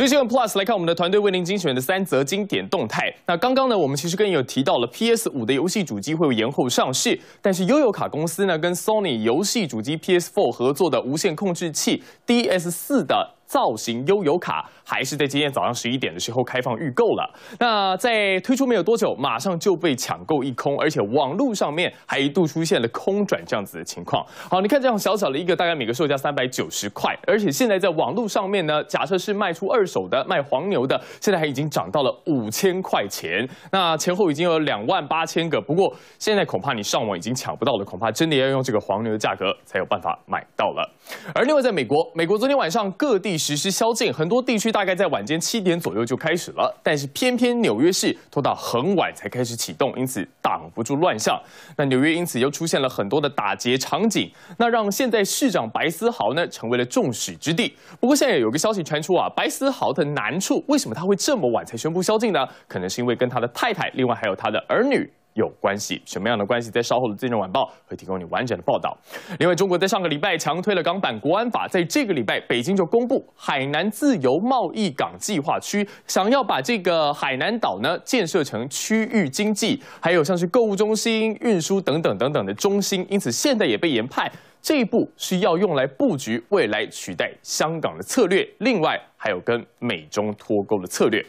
最新版 Plus 来看我们的团队为您精选的三则经典动态。那刚刚呢，我们其实跟有提到了 PS 五的游戏主机会有延后上市，但是优优卡公司呢跟 Sony 游戏主机 PS4 合作的无线控制器 DS 四的。造型悠游卡还是在今天早上十一点的时候开放预购了。那在推出没有多久，马上就被抢购一空，而且网络上面还一度出现了空转这样子的情况。好，你看这样小小的一个，大概每个售价三百九十块，而且现在在网络上面呢，假设是卖出二手的、卖黄牛的，现在还已经涨到了五千块钱。那前后已经有两万八千个，不过现在恐怕你上网已经抢不到了，恐怕真的要用这个黄牛的价格才有办法买到了。而另外，在美国，美国昨天晚上各地。实施宵禁，很多地区大概在晚间七点左右就开始了，但是偏偏纽约市拖到很晚才开始启动，因此挡不住乱象。那纽约因此又出现了很多的打劫场景，那让现在市长白思豪呢成为了众矢之的。不过现在有个消息传出啊，白思豪的难处，为什么他会这么晚才宣布宵禁呢？可能是因为跟他的太太，另外还有他的儿女。有关系，什么样的关系，在稍后的《金融晚报》会提供你完整的报道。另外，中国在上个礼拜强推了港版国安法，在这个礼拜，北京就公布海南自由贸易港计划区，想要把这个海南岛呢建设成区域经济，还有像是购物中心、运输等等等等的中心。因此，现在也被研判这一步是要用来布局未来取代香港的策略。另外，还有跟美中脱钩的策略，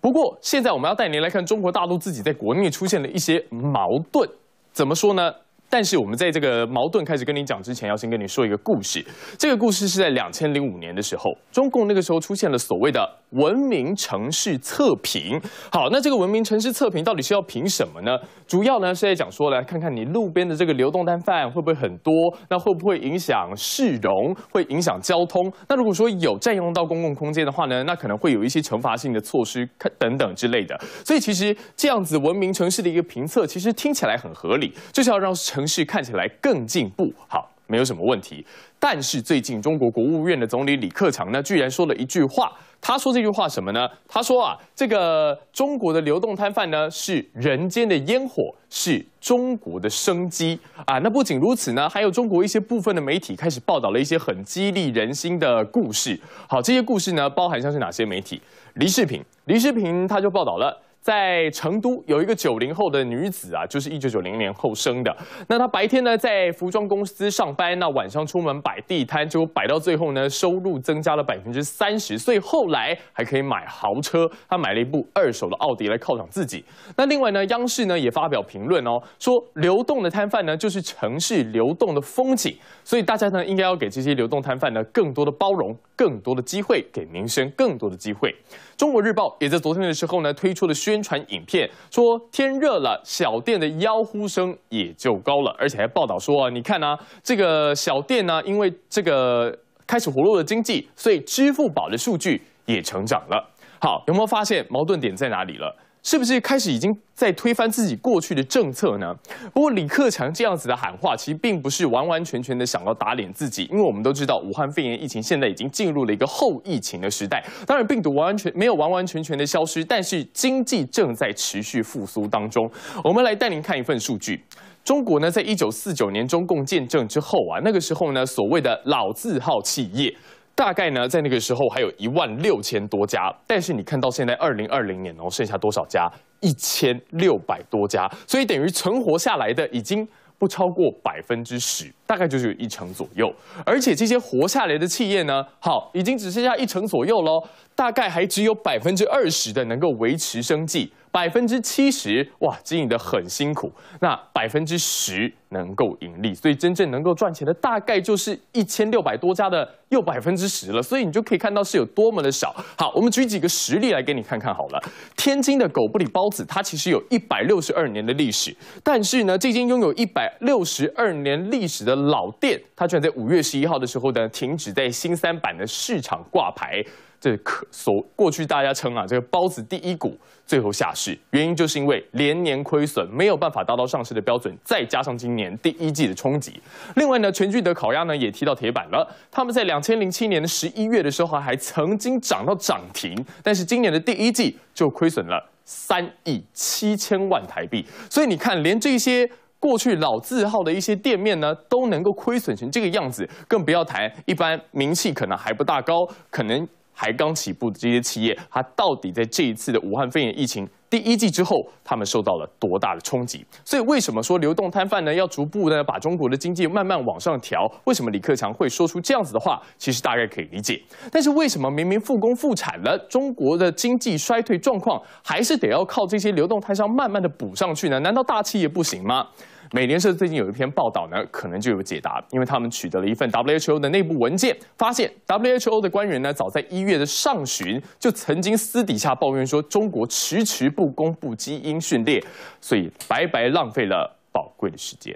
不过现在我们要带您来看中国大陆自己在国内出现了一些矛盾，怎么说呢？但是我们在这个矛盾开始跟你讲之前，要先跟你说一个故事。这个故事是在两千零五年的时候，中共那个时候出现了所谓的。文明城市测评，好，那这个文明城市测评到底是要评什么呢？主要呢是在讲说，来看看你路边的这个流动摊贩会不会很多，那会不会影响市容，会影响交通？那如果说有占用到公共空间的话呢，那可能会有一些惩罚性的措施，等等之类的。所以其实这样子文明城市的一个评测，其实听起来很合理，就是要让城市看起来更进步。好。没有什么问题，但是最近中国国务院的总理李克强呢，居然说了一句话。他说这句话什么呢？他说啊，这个中国的流动摊贩呢，是人间的烟火，是中国的生机啊。那不仅如此呢，还有中国一些部分的媒体开始报道了一些很激励人心的故事。好，这些故事呢，包含像是哪些媒体？李世平，李世平他就报道了。在成都有一个九零后的女子啊，就是一九九零年后生的。那她白天呢在服装公司上班，那晚上出门摆地摊，结果摆到最后呢，收入增加了百分之三十，所以后来还可以买豪车。她买了一部二手的奥迪来犒赏自己。那另外呢，央视呢也发表评论哦，说流动的摊贩呢就是城市流动的风景，所以大家呢应该要给这些流动摊贩呢更多的包容，更多的机会，给民生更多的机会。中国日报也在昨天的时候呢推出了。宣传影片说天热了，小店的吆呼声也就高了，而且还报道说啊，你看呢，这个小店呢，因为这个开始活络的经济，所以支付宝的数据也成长了。好，有没有发现矛盾点在哪里了？是不是开始已经在推翻自己过去的政策呢？不过李克强这样子的喊话，其实并不是完完全全的想要打脸自己，因为我们都知道武汉肺炎疫情现在已经进入了一个后疫情的时代。当然，病毒完完全没有完完全全的消失，但是经济正在持续复苏当中。我们来带您看一份数据：中国呢，在一九四九年中共建政之后啊，那个时候呢，所谓的老字号企业。大概呢，在那个时候还有一万六千多家，但是你看到现在二零二零年哦，剩下多少家？一千六百多家，所以等于存活下来的已经不超过百分之十，大概就是一成左右。而且这些活下来的企业呢，好，已经只剩下一成左右喽，大概还只有百分之二十的能够维持生计。百分之七十哇，经营的很辛苦。那百分之十能够盈利，所以真正能够赚钱的大概就是一千六百多家的又百分之十了。所以你就可以看到是有多么的小。好，我们举几个实例来给你看看好了。天津的狗不理包子，它其实有一百六十二年的历史，但是呢，这间拥有一百六十二年历史的老店，它居然在五月十一号的时候呢，停止在新三板的市场挂牌。这可所过去大家称啊，这个包子第一股最后下市，原因就是因为连年亏损，没有办法达到上市的标准，再加上今年第一季的冲击。另外呢，全聚德烤鸭呢也提到铁板了，他们在两千零七年的十一月的时候还曾经涨到涨停，但是今年的第一季就亏损了三亿七千万台币。所以你看，连这些过去老字号的一些店面呢，都能够亏损成这个样子，更不要谈一般名气可能还不大高，可能。还刚起步的这些企业，它到底在这一次的武汉肺炎疫情第一季之后，他们受到了多大的冲击？所以为什么说流动摊贩呢？要逐步呢把中国的经济慢慢往上调？为什么李克强会说出这样子的话？其实大概可以理解。但是为什么明明复工复产了，中国的经济衰退状况还是得要靠这些流动摊商慢慢的补上去呢？难道大企业不行吗？美联社最近有一篇报道呢，可能就有解答，因为他们取得了一份 WHO 的内部文件，发现 WHO 的官员呢，早在一月的上旬就曾经私底下抱怨说，中国迟迟不公布基因序列，所以白白浪费了宝贵的时间。